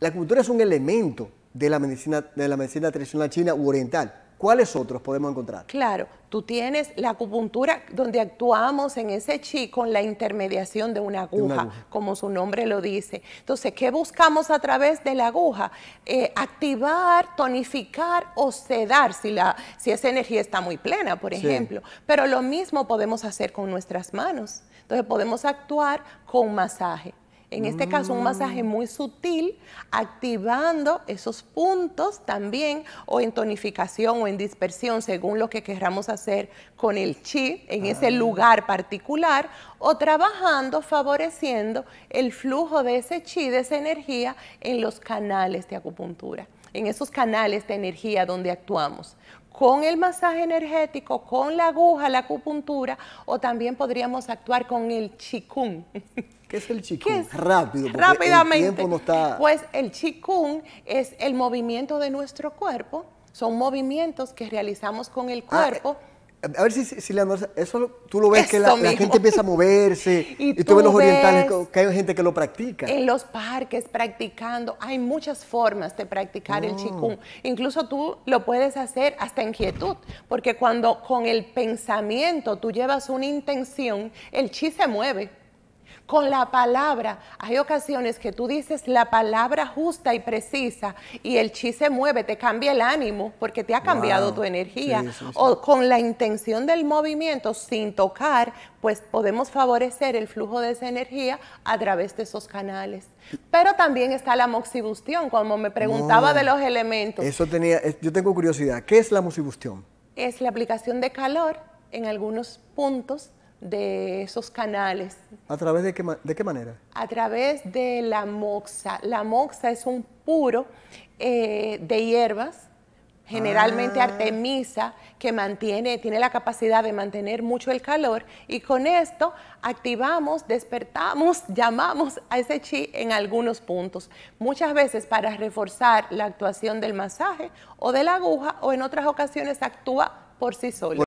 La acupuntura es un elemento de la medicina, de la medicina tradicional china u oriental. ¿Cuáles otros podemos encontrar? Claro, tú tienes la acupuntura donde actuamos en ese chi con la intermediación de una, aguja, como su nombre lo dice. Entonces, ¿qué buscamos a través de la aguja? Eh, activar, tonificar o sedar si, la, si esa energía está muy plena, por ejemplo. Pero lo mismo podemos hacer con nuestras manos. Entonces, podemos actuar con masaje. En este caso, un masaje mm. muy sutil, activando esos puntos también, o en tonificación o en dispersión, según lo que querramos hacer con el chi en ah. ese lugar particular, o trabajando, favoreciendo el flujo de ese chi, de esa energía en los canales de acupuntura en esos canales de energía donde actuamos con el masaje energético, con la aguja, la acupuntura, o también podríamos actuar con el chikun. ¿Qué es el chikun? Rápido, Rápidamente. Pues el chikun es el movimiento de nuestro cuerpo, son movimientos que realizamos con el ah, eh, cuerpo. A ver si, si Leandro, eso tú lo ves que la, gente empieza a moverse y, tú, ves los orientales que hay gente que lo practica. En los parques practicando, hay muchas formas de practicar el chikung. Ah. Incluso tú lo puedes hacer hasta en quietud, porque cuando con el pensamiento tú llevas una intención, el chi se mueve con la palabra. Hay ocasiones que tú dices la palabra justa y precisa y el chi se mueve, te cambia el ánimo porque te ha cambiado tu energía. O con la intención del movimiento sin tocar, pues podemos favorecer el flujo de esa energía a través de esos canales. Pero también está la moxibustión, como me preguntaba mm. de los elementos. Eso tenía, yo tengo curiosidad, ¿qué es la moxibustión? Es la aplicación de calor en algunos puntos de esos canales. ¿A través de qué, de qué manera? A través de la moxa. La moxa es un puro eh, de hierbas, generalmente ah. artemisa, que mantiene, tiene la capacidad de mantener mucho el calor y con esto activamos, despertamos, llamamos a ese chi en algunos puntos. Muchas veces para reforzar la actuación del masaje o de la aguja o en otras ocasiones actúa por sí solo.